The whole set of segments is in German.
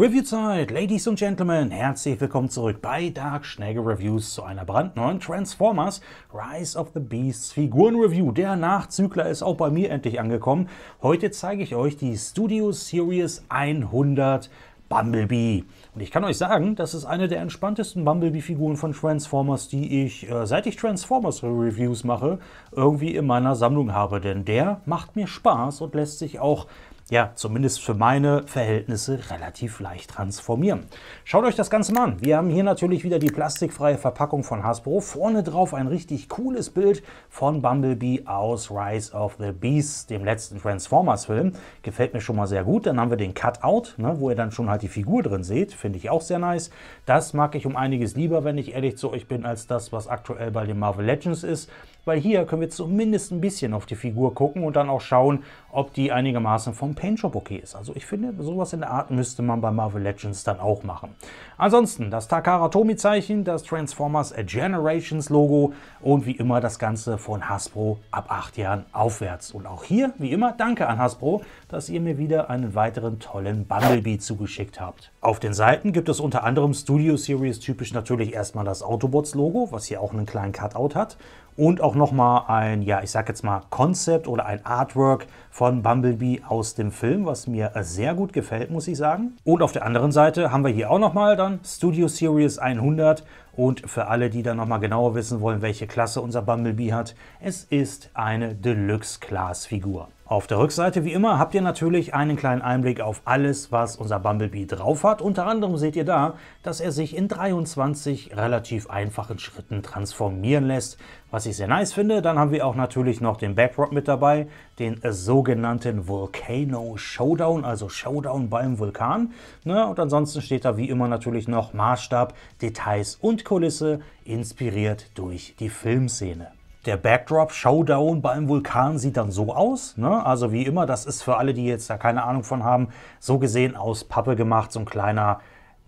Review-Zeit, Ladies und Gentlemen, herzlich willkommen zurück bei Dark Schnäge Reviews zu einer brandneuen Transformers Rise of the Beasts Figuren-Review. Der Nachzügler ist auch bei mir endlich angekommen. Heute zeige ich euch die Studio Series 100 Bumblebee. Und ich kann euch sagen, das ist eine der entspanntesten Bumblebee-Figuren von Transformers, die ich, äh, seit ich Transformers-Reviews mache, irgendwie in meiner Sammlung habe. Denn der macht mir Spaß und lässt sich auch ja, zumindest für meine Verhältnisse relativ leicht transformieren. Schaut euch das Ganze mal an. Wir haben hier natürlich wieder die plastikfreie Verpackung von Hasbro. Vorne drauf ein richtig cooles Bild von Bumblebee aus Rise of the Beast, dem letzten Transformers-Film. Gefällt mir schon mal sehr gut. Dann haben wir den Cutout, ne, wo ihr dann schon halt die Figur drin seht. Finde ich auch sehr nice. Das mag ich um einiges lieber, wenn ich ehrlich zu euch bin, als das, was aktuell bei den Marvel Legends ist weil hier können wir zumindest ein bisschen auf die Figur gucken und dann auch schauen, ob die einigermaßen vom Paintjob okay ist. Also ich finde, sowas in der Art müsste man bei Marvel Legends dann auch machen. Ansonsten das Takara Tomy-Zeichen, das Transformers A Generations Logo und wie immer das Ganze von Hasbro ab acht Jahren aufwärts. Und auch hier, wie immer, danke an Hasbro, dass ihr mir wieder einen weiteren tollen Bumblebee zugeschickt habt. Auf den Seiten gibt es unter anderem Studio Series typisch natürlich erstmal das Autobots Logo, was hier auch einen kleinen Cutout hat und auch nochmal ein, ja, ich sag jetzt mal Konzept oder ein Artwork von Bumblebee aus dem Film, was mir sehr gut gefällt, muss ich sagen. Und auf der anderen Seite haben wir hier auch nochmal dann Studio Series 100 und für alle, die dann nochmal genauer wissen wollen, welche Klasse unser Bumblebee hat, es ist eine Deluxe-Class-Figur. Auf der Rückseite, wie immer, habt ihr natürlich einen kleinen Einblick auf alles, was unser Bumblebee drauf hat. Unter anderem seht ihr da, dass er sich in 23 relativ einfachen Schritten transformieren lässt, was ich sehr nice finde. Dann haben wir auch natürlich noch den Backrod mit dabei, den sogenannten Volcano Showdown, also Showdown beim Vulkan. Ne? Und ansonsten steht da wie immer natürlich noch Maßstab, Details und Kulisse, inspiriert durch die Filmszene. Der Backdrop Showdown beim Vulkan sieht dann so aus. Ne? Also wie immer, das ist für alle, die jetzt da keine Ahnung von haben, so gesehen aus Pappe gemacht, so ein kleiner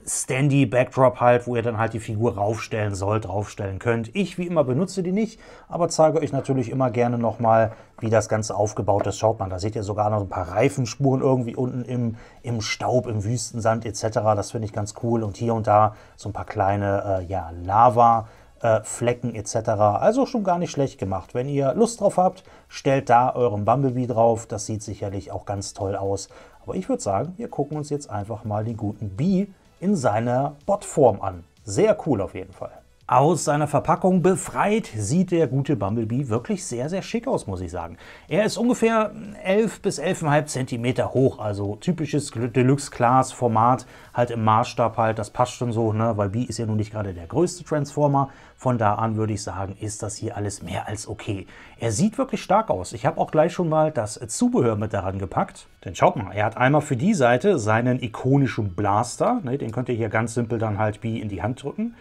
Standy Backdrop halt, wo ihr dann halt die Figur raufstellen sollt, draufstellen könnt. Ich wie immer benutze die nicht, aber zeige euch natürlich immer gerne nochmal, wie das Ganze aufgebaut ist. Schaut mal, da seht ihr sogar noch ein paar Reifenspuren irgendwie unten im, im Staub, im Wüstensand etc. Das finde ich ganz cool und hier und da so ein paar kleine äh, ja, Lava- äh, Flecken etc. Also schon gar nicht schlecht gemacht. Wenn ihr Lust drauf habt, stellt da euren Bumblebee drauf. Das sieht sicherlich auch ganz toll aus. Aber ich würde sagen, wir gucken uns jetzt einfach mal den guten Bee in seiner Botform an. Sehr cool auf jeden Fall. Aus seiner Verpackung befreit sieht der gute Bumblebee wirklich sehr, sehr schick aus, muss ich sagen. Er ist ungefähr 11 bis 11,5 cm hoch, also typisches Deluxe-Class-Format, halt im Maßstab halt, das passt schon so, ne? weil B ist ja nun nicht gerade der größte Transformer. Von da an würde ich sagen, ist das hier alles mehr als okay. Er sieht wirklich stark aus. Ich habe auch gleich schon mal das Zubehör mit daran gepackt. Denn schaut mal, er hat einmal für die Seite seinen ikonischen Blaster, ne? den könnt ihr hier ganz simpel dann halt B in die Hand drücken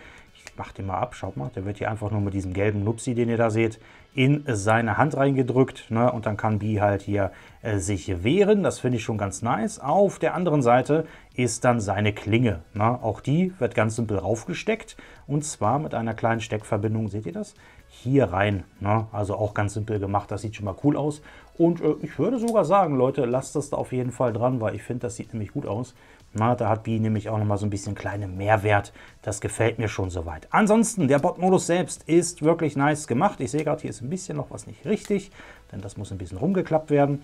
macht den mal ab, schaut mal, der wird hier einfach nur mit diesem gelben Nupsi, den ihr da seht, in seine Hand reingedrückt ne? und dann kann Bi halt hier äh, sich wehren, das finde ich schon ganz nice. Auf der anderen Seite ist dann seine Klinge, ne? auch die wird ganz simpel raufgesteckt und zwar mit einer kleinen Steckverbindung, seht ihr das? hier rein. Ne? Also auch ganz simpel gemacht, das sieht schon mal cool aus. Und äh, ich würde sogar sagen, Leute, lasst das da auf jeden Fall dran, weil ich finde, das sieht nämlich gut aus. Na, da hat Bi nämlich auch nochmal so ein bisschen kleinen Mehrwert. Das gefällt mir schon soweit. Ansonsten, der Bot-Modus selbst ist wirklich nice gemacht. Ich sehe gerade, hier ist ein bisschen noch was nicht richtig, denn das muss ein bisschen rumgeklappt werden.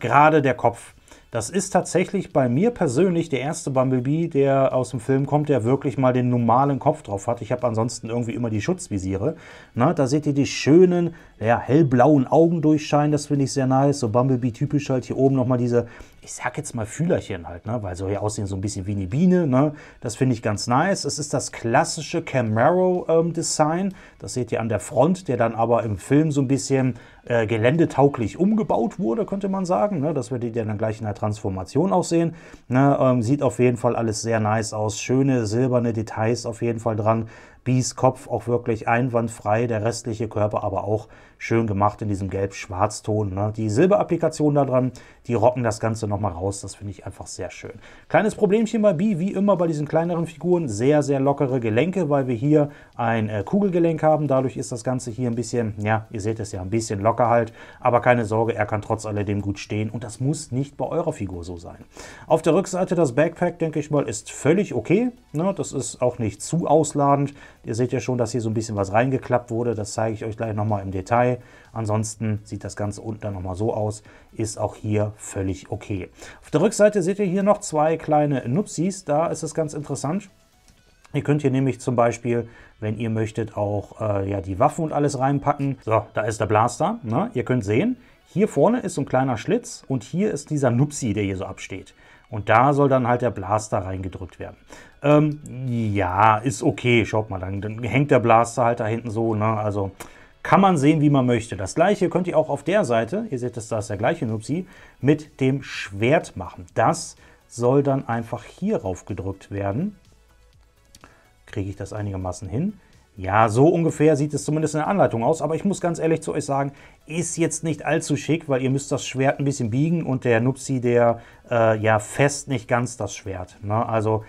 gerade der Kopf. Das ist tatsächlich bei mir persönlich der erste Bumblebee, der aus dem Film kommt, der wirklich mal den normalen Kopf drauf hat. Ich habe ansonsten irgendwie immer die Schutzvisiere. Na, da seht ihr die schönen, ja, hellblauen Augen durchscheinen. Das finde ich sehr nice. So Bumblebee-typisch halt hier oben nochmal diese, ich sag jetzt mal Fühlerchen halt, ne? weil so hier aussehen so ein bisschen wie eine Biene. Ne? Das finde ich ganz nice. Es ist das klassische Camaro-Design. Ähm, das seht ihr an der Front, der dann aber im Film so ein bisschen äh, geländetauglich umgebaut wurde, könnte man sagen. Ne? Das werdet ihr dann gleich in der Transformation aussehen. Ne, ähm, sieht auf jeden Fall alles sehr nice aus. Schöne silberne Details auf jeden Fall dran. Spies Kopf auch wirklich einwandfrei, der restliche Körper aber auch schön gemacht in diesem Gelb-Schwarzton. Ne? Die Silberapplikation da dran, die rocken das Ganze nochmal raus. Das finde ich einfach sehr schön. Kleines Problemchen bei B, wie immer bei diesen kleineren Figuren, sehr, sehr lockere Gelenke, weil wir hier ein äh, Kugelgelenk haben. Dadurch ist das Ganze hier ein bisschen, ja, ihr seht es ja, ein bisschen locker halt. Aber keine Sorge, er kann trotz alledem gut stehen. Und das muss nicht bei eurer Figur so sein. Auf der Rückseite das Backpack, denke ich mal, ist völlig okay. Ne? Das ist auch nicht zu ausladend. Ihr seht ja schon, dass hier so ein bisschen was reingeklappt wurde. Das zeige ich euch gleich nochmal im Detail. Ansonsten sieht das Ganze unten dann nochmal so aus. Ist auch hier völlig okay. Auf der Rückseite seht ihr hier noch zwei kleine Nupsis. Da ist es ganz interessant. Ihr könnt hier nämlich zum Beispiel, wenn ihr möchtet, auch äh, ja, die Waffen und alles reinpacken. So, da ist der Blaster. Ne? Ihr könnt sehen, hier vorne ist so ein kleiner Schlitz und hier ist dieser Nupsi, der hier so absteht. Und da soll dann halt der Blaster reingedrückt werden. Ähm, ja, ist okay. Schaut mal, dann, dann hängt der Blaster halt da hinten so. Ne? Also kann man sehen, wie man möchte. Das gleiche könnt ihr auch auf der Seite, ihr seht, das da ist der gleiche Nupsi, mit dem Schwert machen. Das soll dann einfach hier drauf gedrückt werden. Kriege ich das einigermaßen hin. Ja, so ungefähr sieht es zumindest in der Anleitung aus, aber ich muss ganz ehrlich zu euch sagen, ist jetzt nicht allzu schick, weil ihr müsst das Schwert ein bisschen biegen und der Nupsi, der äh, ja fest nicht ganz das Schwert. Ne? Also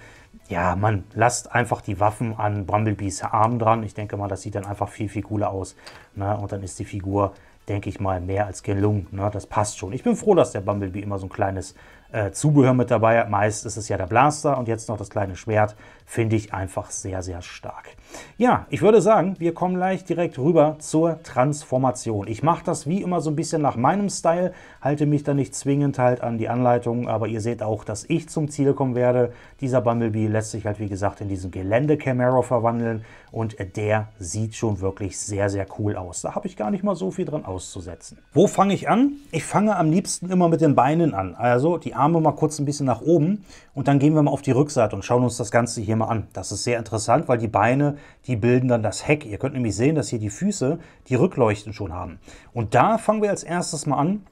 ja, man lasst einfach die Waffen an Bumblebees Arm dran. Ich denke mal, das sieht dann einfach viel, viel cooler aus. Ne? Und dann ist die Figur, denke ich mal, mehr als gelungen. Ne? Das passt schon. Ich bin froh, dass der Bumblebee immer so ein kleines äh, Zubehör mit dabei hat. Meist ist es ja der Blaster und jetzt noch das kleine Schwert. Finde ich einfach sehr, sehr stark. Ja, ich würde sagen, wir kommen gleich direkt rüber zur Transformation. Ich mache das wie immer so ein bisschen nach meinem Style, halte mich da nicht zwingend halt an die Anleitung, aber ihr seht auch, dass ich zum Ziel kommen werde. Dieser Bumblebee lässt sich halt, wie gesagt, in diesen Gelände-Camaro verwandeln und der sieht schon wirklich sehr, sehr cool aus. Da habe ich gar nicht mal so viel dran auszusetzen. Wo fange ich an? Ich fange am liebsten immer mit den Beinen an, also die Arme mal kurz ein bisschen nach oben und dann gehen wir mal auf die Rückseite und schauen uns das Ganze hier mal an. Das ist sehr interessant, weil die Beine, die bilden dann das Heck. Ihr könnt nämlich sehen, dass hier die Füße die Rückleuchten schon haben. Und da fangen wir als erstes mal an,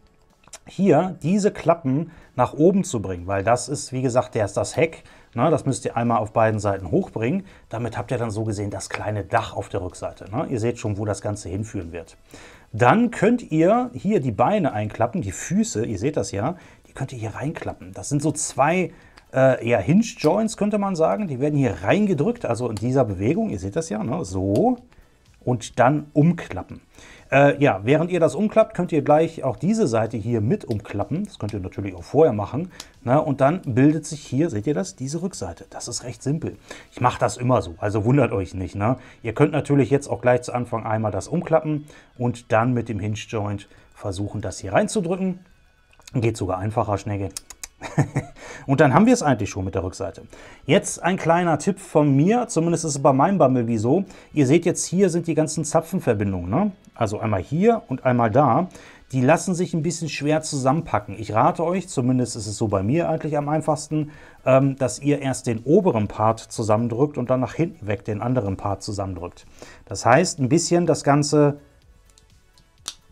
hier diese Klappen nach oben zu bringen, weil das ist, wie gesagt, der ist das Heck. Na, ne? das müsst ihr einmal auf beiden Seiten hochbringen. Damit habt ihr dann so gesehen das kleine Dach auf der Rückseite. Na, ne? ihr seht schon, wo das Ganze hinführen wird. Dann könnt ihr hier die Beine einklappen, die Füße, ihr seht das ja, könnt ihr hier reinklappen. Das sind so zwei äh, eher Hinge-Joints, könnte man sagen. Die werden hier reingedrückt, also in dieser Bewegung, ihr seht das ja, ne? so und dann umklappen. Äh, ja, während ihr das umklappt, könnt ihr gleich auch diese Seite hier mit umklappen. Das könnt ihr natürlich auch vorher machen. Na, ne? und dann bildet sich hier, seht ihr das, diese Rückseite. Das ist recht simpel. Ich mache das immer so, also wundert euch nicht. Ne? Ihr könnt natürlich jetzt auch gleich zu Anfang einmal das umklappen und dann mit dem Hinge-Joint versuchen, das hier reinzudrücken. Geht sogar einfacher, Schnecke. und dann haben wir es eigentlich schon mit der Rückseite. Jetzt ein kleiner Tipp von mir, zumindest ist es bei meinem Bumblebee so. Ihr seht jetzt hier sind die ganzen Zapfenverbindungen, ne? also einmal hier und einmal da. Die lassen sich ein bisschen schwer zusammenpacken. Ich rate euch, zumindest ist es so bei mir eigentlich am einfachsten, ähm, dass ihr erst den oberen Part zusammendrückt und dann nach hinten weg den anderen Part zusammendrückt. Das heißt, ein bisschen das Ganze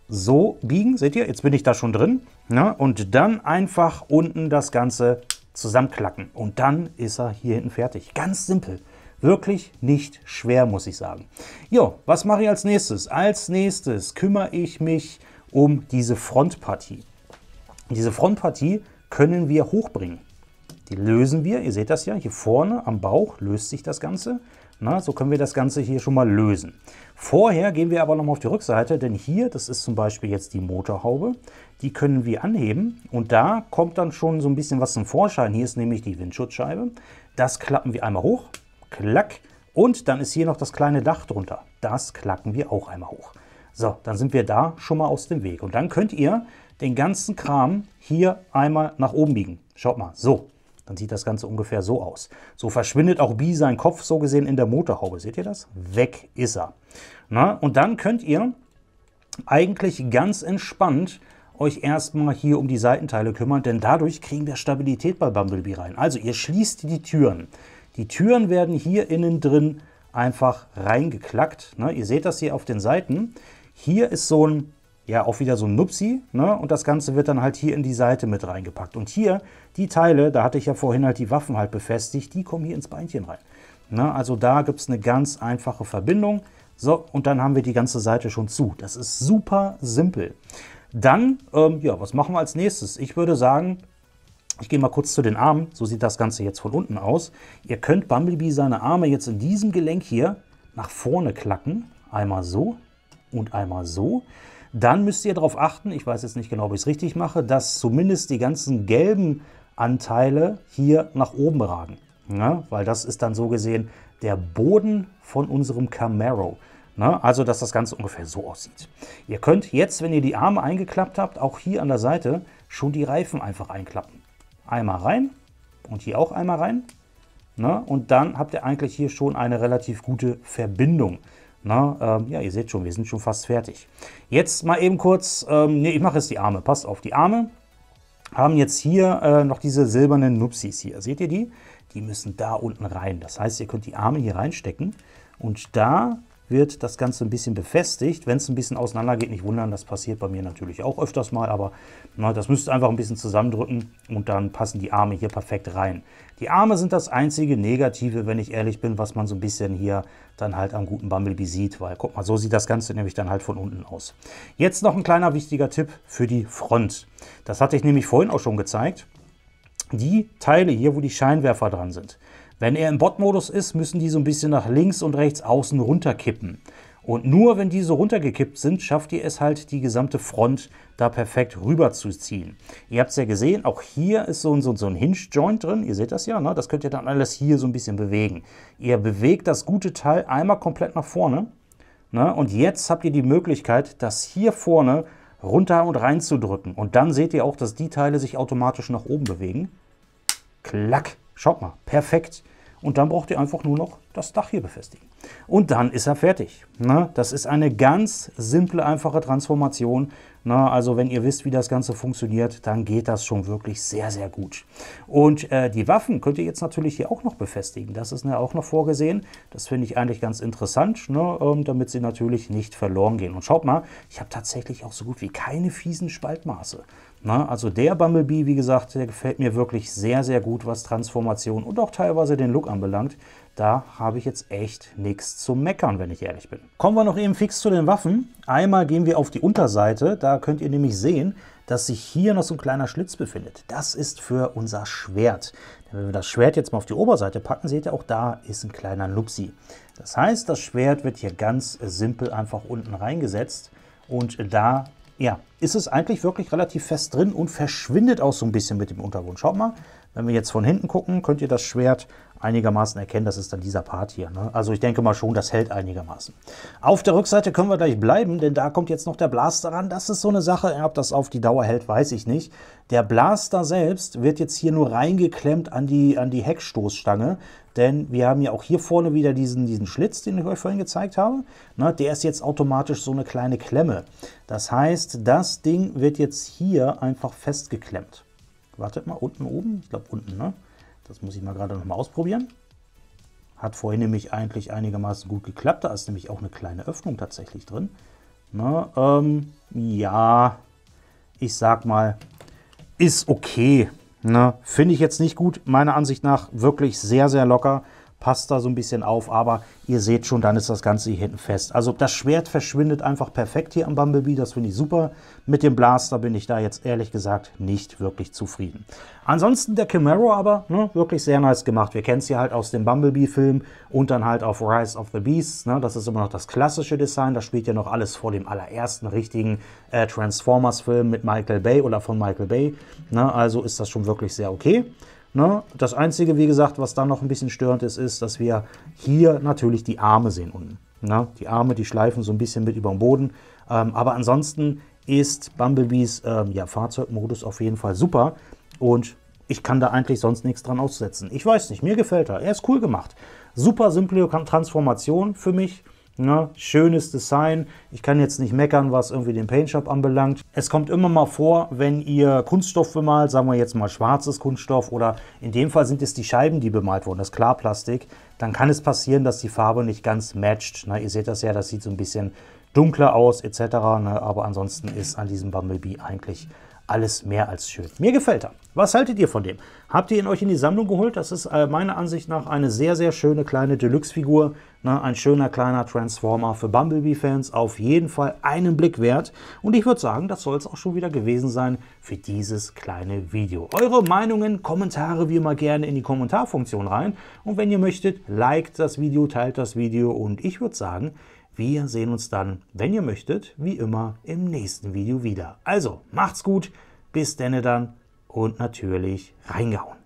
so biegen. Seht ihr, jetzt bin ich da schon drin. Ne? Und dann einfach unten das Ganze zusammenklacken. Und dann ist er hier hinten fertig. Ganz simpel. Wirklich nicht schwer, muss ich sagen. Jo, was mache ich als nächstes? Als nächstes kümmere ich mich um diese Frontpartie. Diese Frontpartie können wir hochbringen. Die lösen wir, ihr seht das ja, hier vorne am Bauch löst sich das Ganze. Na, so können wir das Ganze hier schon mal lösen. Vorher gehen wir aber nochmal auf die Rückseite, denn hier, das ist zum Beispiel jetzt die Motorhaube, die können wir anheben und da kommt dann schon so ein bisschen was zum Vorschein. Hier ist nämlich die Windschutzscheibe. Das klappen wir einmal hoch, klack, und dann ist hier noch das kleine Dach drunter. Das klacken wir auch einmal hoch. So, dann sind wir da schon mal aus dem Weg. Und dann könnt ihr den ganzen Kram hier einmal nach oben biegen. Schaut mal, so, dann sieht das Ganze ungefähr so aus. So verschwindet auch Bi sein Kopf so gesehen in der Motorhaube. Seht ihr das? Weg ist er. Na, und dann könnt ihr eigentlich ganz entspannt euch erstmal hier um die Seitenteile kümmern, denn dadurch kriegen wir Stabilität bei Bumblebee rein. Also ihr schließt die Türen. Die Türen werden hier innen drin einfach reingeklackt. Ne? Ihr seht das hier auf den Seiten. Hier ist so ein ja auch wieder so ein Nupsi. Ne? Und das Ganze wird dann halt hier in die Seite mit reingepackt. Und hier, die Teile, da hatte ich ja vorhin halt die Waffen halt befestigt, die kommen hier ins Beinchen rein. Ne? Also da gibt es eine ganz einfache Verbindung. So, und dann haben wir die ganze Seite schon zu. Das ist super simpel. Dann, ähm, ja, was machen wir als nächstes? Ich würde sagen, ich gehe mal kurz zu den Armen. So sieht das Ganze jetzt von unten aus. Ihr könnt Bumblebee seine Arme jetzt in diesem Gelenk hier nach vorne klacken. Einmal so und einmal so dann müsst ihr darauf achten, ich weiß jetzt nicht genau, ob ich es richtig mache, dass zumindest die ganzen gelben Anteile hier nach oben ragen. Ne? Weil das ist dann so gesehen der Boden von unserem Camaro. Ne? Also, dass das Ganze ungefähr so aussieht. Ihr könnt jetzt, wenn ihr die Arme eingeklappt habt, auch hier an der Seite schon die Reifen einfach einklappen. Einmal rein und hier auch einmal rein. Ne? Und dann habt ihr eigentlich hier schon eine relativ gute Verbindung. Na, ähm, ja, ihr seht schon, wir sind schon fast fertig. Jetzt mal eben kurz, ähm, nee, ich mache jetzt die Arme, passt auf, die Arme haben jetzt hier äh, noch diese silbernen Nupsis hier, seht ihr die? Die müssen da unten rein, das heißt, ihr könnt die Arme hier reinstecken und da wird das Ganze ein bisschen befestigt. Wenn es ein bisschen auseinander geht, nicht wundern, das passiert bei mir natürlich auch öfters mal, aber na, ne, das müsst ihr einfach ein bisschen zusammendrücken und dann passen die Arme hier perfekt rein. Die Arme sind das einzige Negative, wenn ich ehrlich bin, was man so ein bisschen hier dann halt am guten Bumblebee sieht, weil guck mal, so sieht das Ganze nämlich dann halt von unten aus. Jetzt noch ein kleiner wichtiger Tipp für die Front. Das hatte ich nämlich vorhin auch schon gezeigt. Die Teile hier, wo die Scheinwerfer dran sind, wenn er im Bot-Modus ist, müssen die so ein bisschen nach links und rechts außen runterkippen. Und nur wenn die so runtergekippt sind, schafft ihr es halt, die gesamte Front da perfekt rüber zu ziehen. Ihr habt es ja gesehen, auch hier ist so ein, so ein Hinge-Joint drin. Ihr seht das ja, ne? das könnt ihr dann alles hier so ein bisschen bewegen. Ihr bewegt das gute Teil einmal komplett nach vorne. Ne? Und jetzt habt ihr die Möglichkeit, das hier vorne runter und rein zu drücken. Und dann seht ihr auch, dass die Teile sich automatisch nach oben bewegen. Klack! Schaut mal, perfekt. Und dann braucht ihr einfach nur noch das Dach hier befestigen. Und dann ist er fertig. Ne? Das ist eine ganz simple, einfache Transformation. Ne? Also wenn ihr wisst, wie das Ganze funktioniert, dann geht das schon wirklich sehr, sehr gut. Und äh, die Waffen könnt ihr jetzt natürlich hier auch noch befestigen. Das ist ja auch noch vorgesehen. Das finde ich eigentlich ganz interessant, ne? ähm, damit sie natürlich nicht verloren gehen. Und schaut mal, ich habe tatsächlich auch so gut wie keine fiesen Spaltmaße. Na, ne? also der Bumblebee, wie gesagt, der gefällt mir wirklich sehr, sehr gut, was Transformation und auch teilweise den Look anbelangt. Da habe ich jetzt echt nichts zu meckern, wenn ich ehrlich bin. Kommen wir noch eben fix zu den Waffen. Einmal gehen wir auf die Unterseite, da könnt ihr nämlich sehen, dass sich hier noch so ein kleiner Schlitz befindet. Das ist für unser Schwert. Denn wenn wir das Schwert jetzt mal auf die Oberseite packen, seht ihr, auch da ist ein kleiner Lupsi. Das heißt, das Schwert wird hier ganz simpel einfach unten reingesetzt. Und da ja, ist es eigentlich wirklich relativ fest drin und verschwindet auch so ein bisschen mit dem Untergrund. Schaut mal, wenn wir jetzt von hinten gucken, könnt ihr das Schwert einigermaßen erkennen, das ist dann dieser Part hier. Ne? Also ich denke mal schon, das hält einigermaßen. Auf der Rückseite können wir gleich bleiben, denn da kommt jetzt noch der Blaster ran. Das ist so eine Sache, ob das auf die Dauer hält, weiß ich nicht. Der Blaster selbst wird jetzt hier nur reingeklemmt an die, an die Heckstoßstange, denn wir haben ja auch hier vorne wieder diesen, diesen Schlitz, den ich euch vorhin gezeigt habe. Na, ne? der ist jetzt automatisch so eine kleine Klemme. Das heißt, das Ding wird jetzt hier einfach festgeklemmt. Wartet mal, unten, oben? Ich glaube unten, ne? Das muss ich mal gerade nochmal ausprobieren. Hat vorhin nämlich eigentlich einigermaßen gut geklappt. Da ist nämlich auch eine kleine Öffnung tatsächlich drin. Na, ähm, ja, ich sag mal, ist okay. Finde ich jetzt nicht gut. Meiner Ansicht nach wirklich sehr, sehr locker passt da so ein bisschen auf, aber ihr seht schon, dann ist das Ganze hier hinten fest. Also das Schwert verschwindet einfach perfekt hier am Bumblebee, das finde ich super. Mit dem Blaster bin ich da jetzt ehrlich gesagt nicht wirklich zufrieden. Ansonsten der Camaro aber, ne, wirklich sehr nice gemacht. Wir kennen es ja halt aus dem Bumblebee-Film und dann halt auf Rise of the Beasts. Ne, das ist immer noch das klassische Design, das spielt ja noch alles vor dem allerersten richtigen äh, Transformers-Film mit Michael Bay oder von Michael Bay. Ne, also ist das schon wirklich sehr okay. Ne? Das Einzige, wie gesagt, was dann noch ein bisschen störend ist, ist, dass wir hier natürlich die Arme sehen unten. Ne? Die Arme, die schleifen so ein bisschen mit über den Boden. Ähm, aber ansonsten ist Bumblebees ähm, ja, Fahrzeugmodus auf jeden Fall super. Und ich kann da eigentlich sonst nichts dran aussetzen. Ich weiß nicht, mir gefällt er. Er ist cool gemacht. Super simple Transformation für mich. Ne? Schönes Design. Ich kann jetzt nicht meckern, was irgendwie den Paint Shop anbelangt. Es kommt immer mal vor, wenn ihr Kunststoff bemalt, sagen wir jetzt mal schwarzes Kunststoff oder in dem Fall sind es die Scheiben, die bemalt wurden, das Klarplastik, dann kann es passieren, dass die Farbe nicht ganz matcht. Ne? Ihr seht das ja, das sieht so ein bisschen dunkler aus etc. Ne? Aber ansonsten ist an diesem Bumblebee eigentlich alles mehr als schön. Mir gefällt er. Was haltet ihr von dem? Habt ihr ihn euch in die Sammlung geholt? Das ist äh, meiner Ansicht nach eine sehr, sehr schöne kleine Deluxe-Figur. Ne? Ein schöner kleiner Transformer für Bumblebee-Fans. Auf jeden Fall einen Blick wert. Und ich würde sagen, das soll es auch schon wieder gewesen sein für dieses kleine Video. Eure Meinungen, Kommentare wie immer gerne in die Kommentarfunktion rein. Und wenn ihr möchtet, liked das Video, teilt das Video. Und ich würde sagen, wir sehen uns dann, wenn ihr möchtet, wie immer im nächsten Video wieder. Also macht's gut, bis denne dann und natürlich reingehauen.